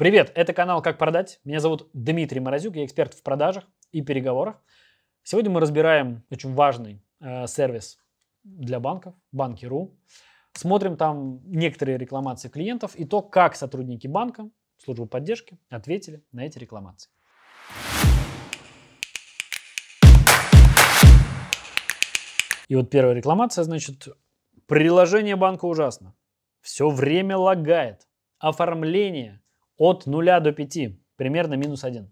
Привет, это канал «Как продать». Меня зовут Дмитрий Морозюк, я эксперт в продажах и переговорах. Сегодня мы разбираем очень важный э, сервис для банков, банки.ру. Смотрим там некоторые рекламации клиентов и то, как сотрудники банка, службы поддержки, ответили на эти рекламации. И вот первая рекламация, значит, приложение банка ужасно. Все время лагает. Оформление – от 0 до 5, примерно минус 1.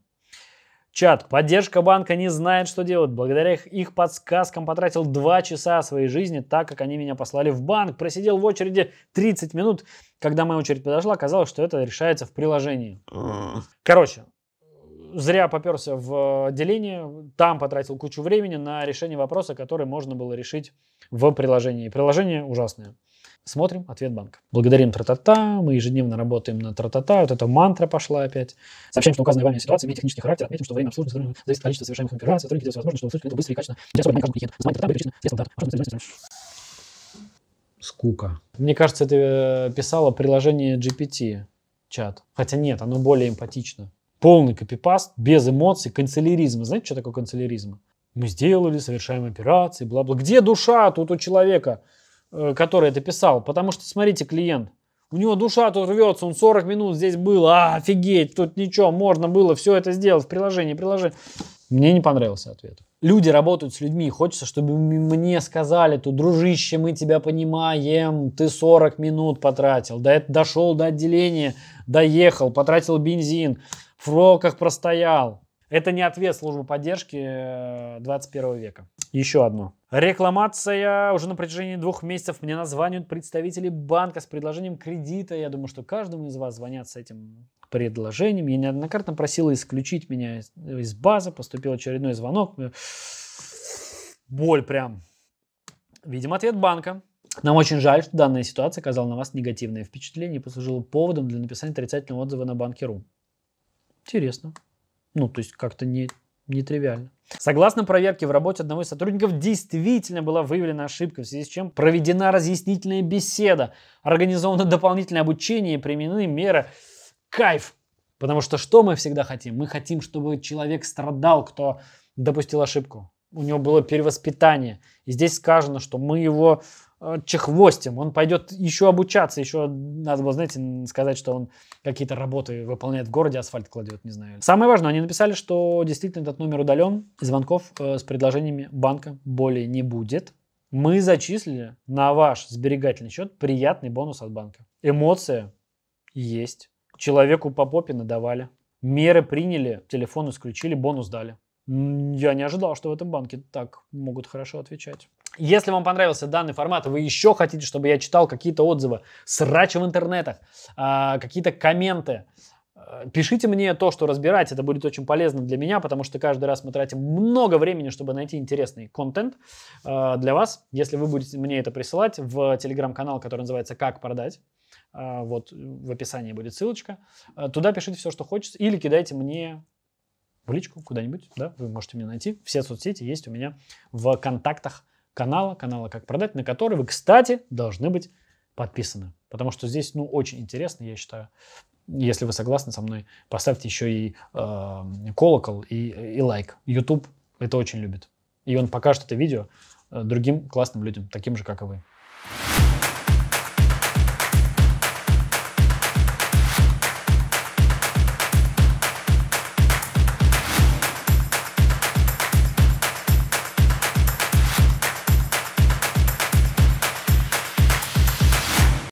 Чат. Поддержка банка не знает, что делать. Благодаря их подсказкам потратил 2 часа своей жизни, так как они меня послали в банк. Просидел в очереди 30 минут. Когда моя очередь подошла, оказалось, что это решается в приложении. Короче, зря поперся в отделение, э, Там потратил кучу времени на решение вопроса, который можно было решить в приложении. Приложение ужасное. Смотрим ответ банка. Благодарим тра-та-та, мы ежедневно работаем на тра-та-та, вот эта мантра пошла опять. Сообщаем, что указанная вами ситуация имеет технический характер, отметим, что время обслуживания зависит от количества совершаемых операций, сотрудники делают возможно, что услышат это быстро и качественно. Сейчас особенно каждый клиент. Знать тра перечислено, средства дат. Скука. Мне кажется, это э, писала приложение GPT чат. Хотя нет, оно более эмпатично. Полный копипаст, без эмоций, канцеляризм. Знаете, что такое канцеляризм? Мы сделали, совершаем операции, бла-бла. Где душа тут у человека? Э, который это писал. Потому что, смотрите, клиент, у него душа тут рвется, он 40 минут здесь был, а, офигеть, тут ничего, можно было все это сделать в приложении, приложение. Мне не понравился ответ. Люди работают с людьми, хочется, чтобы мне сказали, тут, дружище, мы тебя понимаем, ты 40 минут потратил, до, дошел до отделения, доехал, потратил бензин, в роках простоял. Это не ответ службы поддержки 21 э, века. Еще одно. Рекламация уже на протяжении двух месяцев мне названивают представители банка с предложением кредита. Я думаю, что каждому из вас звонят с этим предложением. Я неоднократно просила исключить меня из базы. Поступил очередной звонок. Боль прям. Видим ответ банка. Нам очень жаль, что данная ситуация оказала на вас негативное впечатление и послужила поводом для написания отрицательного отзыва на банкиру. Интересно. Ну, то есть как-то не нетривиально. Согласно проверке, в работе одного из сотрудников действительно была выявлена ошибка, в связи с чем проведена разъяснительная беседа, организовано дополнительное обучение и применены меры. Кайф! Потому что что мы всегда хотим? Мы хотим, чтобы человек страдал, кто допустил ошибку. У него было перевоспитание. И здесь сказано, что мы его Э, чехвостем, он пойдет еще обучаться, еще надо было, знаете, сказать, что он какие-то работы выполняет в городе, асфальт кладет, не знаю. Самое важное, они написали, что действительно этот номер удален, звонков э, с предложениями банка более не будет. Мы зачислили на ваш сберегательный счет приятный бонус от банка. Эмоция есть. Человеку по попе надавали. Меры приняли, телефон исключили, бонус дали. Я не ожидал, что в этом банке так могут хорошо отвечать. Если вам понравился данный формат, вы еще хотите, чтобы я читал какие-то отзывы, срачи в интернетах, а, какие-то комменты, э, пишите мне то, что разбирать, это будет очень полезно для меня, потому что каждый раз мы тратим много времени, чтобы найти интересный контент э, для вас. Если вы будете мне это присылать в телеграм-канал, который называется «Как продать», э, вот в описании будет ссылочка, туда пишите все, что хочется, или кидайте мне в личку куда-нибудь, да, вы можете меня найти. Все соцсети есть у меня в контактах канала, канала «Как продать», на который вы, кстати, должны быть подписаны. Потому что здесь, ну, очень интересно, я считаю. Если вы согласны со мной, поставьте еще и э, колокол и, и лайк. YouTube это очень любит. И он покажет это видео э, другим классным людям, таким же, как и вы.